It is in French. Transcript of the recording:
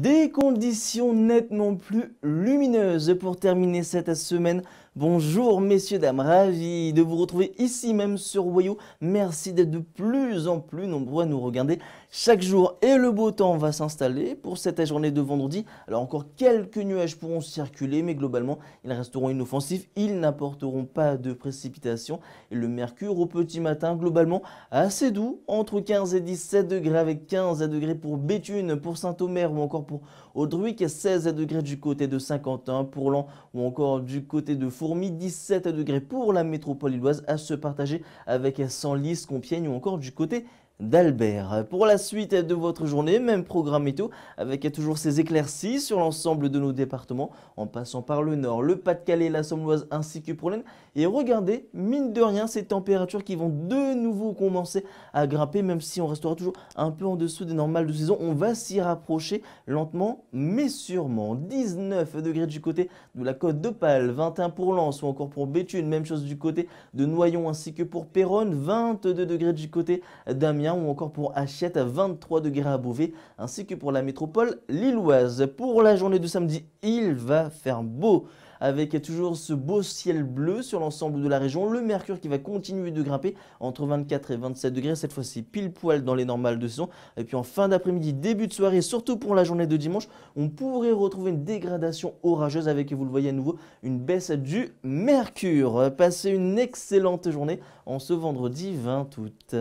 des conditions nettement plus lumineuses pour terminer cette semaine. Bonjour messieurs, dames, ravi de vous retrouver ici même sur Wayou. Merci d'être de plus en plus nombreux à nous regarder chaque jour. Et le beau temps va s'installer pour cette journée de vendredi. Alors encore quelques nuages pourront circuler, mais globalement, ils resteront inoffensifs. Ils n'apporteront pas de précipitations. Et le mercure au petit matin, globalement, assez doux, entre 15 et 17 degrés, avec 15 degrés pour Béthune, pour Saint-Omer ou encore pour pour Audruic, 16 degrés du côté de Saint-Quentin, pour Lan ou encore du côté de Fourmi, 17 degrés pour la métropole illoise à se partager avec lys Compiègne ou encore du côté d'Albert. Pour la suite de votre journée, même programme tout, avec toujours ces éclaircies sur l'ensemble de nos départements, en passant par le Nord, le Pas-de-Calais, la somme ainsi que pour l'Aisne. Et regardez, mine de rien, ces températures qui vont de nouveau commencer à grimper, même si on restera toujours un peu en dessous des normales de saison. On va s'y rapprocher lentement, mais sûrement. 19 degrés du côté de la côte d'Opale, 21 pour Lens ou encore pour Béthune, même chose du côté de Noyon ainsi que pour Péronne, 22 degrés du côté d'Amiens ou encore pour Hachette, à 23 degrés à Beauvais, ainsi que pour la métropole lilloise. Pour la journée de samedi, il va faire beau avec toujours ce beau ciel bleu sur l'ensemble de la région. Le mercure qui va continuer de grimper entre 24 et 27 degrés, cette fois-ci pile poil dans les normales de saison. Et puis en fin d'après-midi, début de soirée, surtout pour la journée de dimanche, on pourrait retrouver une dégradation orageuse avec, vous le voyez à nouveau, une baisse du mercure. Passez une excellente journée en ce vendredi 20 août.